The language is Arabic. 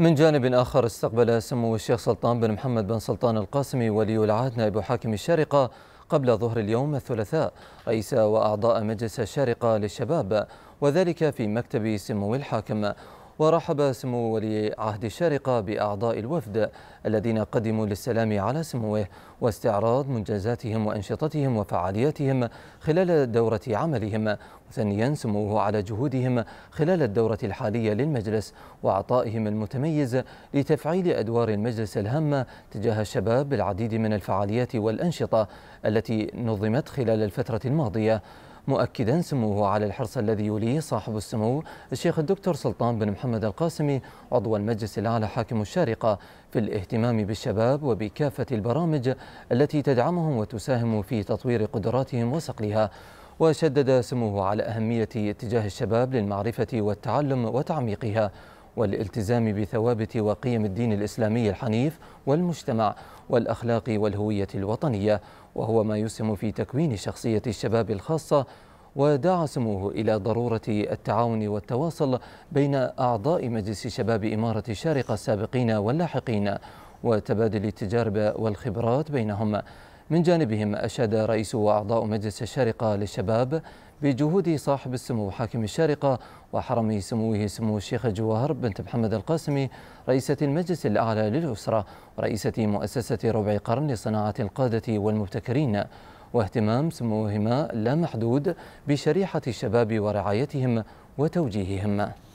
من جانب آخر استقبل سمو الشيخ سلطان بن محمد بن سلطان القاسمي ولي العهد نائب حاكم الشارقة قبل ظهر اليوم الثلاثاء رئيس وأعضاء مجلس الشارقة للشباب وذلك في مكتب سمو الحاكم ورحب سمو ولي عهد الشارقة بأعضاء الوفد الذين قدموا للسلام على سموه واستعراض منجزاتهم وأنشطتهم وفعالياتهم خلال دورة عملهم مثنيا سموه على جهودهم خلال الدورة الحالية للمجلس وعطائهم المتميز لتفعيل أدوار المجلس الهامة تجاه الشباب بالعديد من الفعاليات والأنشطة التي نظمت خلال الفترة الماضية مؤكدا سموه على الحرص الذي يوليه صاحب السمو الشيخ الدكتور سلطان بن محمد القاسمي عضو المجلس الأعلى حاكم الشارقة في الاهتمام بالشباب وبكافة البرامج التي تدعمهم وتساهم في تطوير قدراتهم وصقلها وشدد سموه على أهمية اتجاه الشباب للمعرفة والتعلم وتعميقها والالتزام بثوابت وقيم الدين الإسلامي الحنيف والمجتمع والأخلاق والهوية الوطنية وهو ما يسهم في تكوين شخصية الشباب الخاصة ودعا سموه إلى ضرورة التعاون والتواصل بين أعضاء مجلس شباب إمارة الشارقة السابقين واللاحقين وتبادل التجارب والخبرات بينهم من جانبهم أشاد رئيس وأعضاء مجلس الشارقة للشباب بجهود صاحب السمو حاكم الشارقة وحرم سموه سمو الشيخ جوهر بنت محمد القاسمي رئيسة المجلس الأعلى للأسرة ورئيسة مؤسسة ربع قرن لصناعة القادة والمبتكرين واهتمام سموهما لا محدود بشريحة الشباب ورعايتهم وتوجيههم